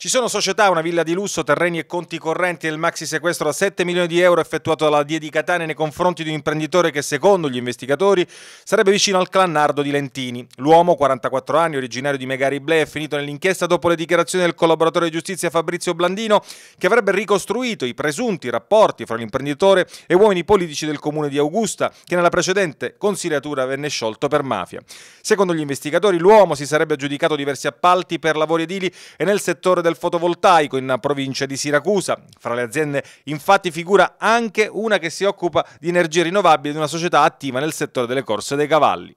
Ci sono società, una villa di lusso, terreni e conti correnti del maxi sequestro a 7 milioni di euro effettuato dalla Die di Catania nei confronti di un imprenditore che secondo gli investigatori sarebbe vicino al clan Nardo di Lentini. L'uomo, 44 anni, originario di Megari Ble, è finito nell'inchiesta dopo le dichiarazioni del collaboratore di giustizia Fabrizio Blandino che avrebbe ricostruito i presunti rapporti fra l'imprenditore e uomini politici del comune di Augusta che nella precedente consigliatura venne sciolto per mafia. Secondo gli investigatori l'uomo si sarebbe aggiudicato diversi appalti per lavori edili e nel settore del del fotovoltaico in provincia di Siracusa. Fra le aziende infatti figura anche una che si occupa di energie rinnovabili di una società attiva nel settore delle corse dei cavalli.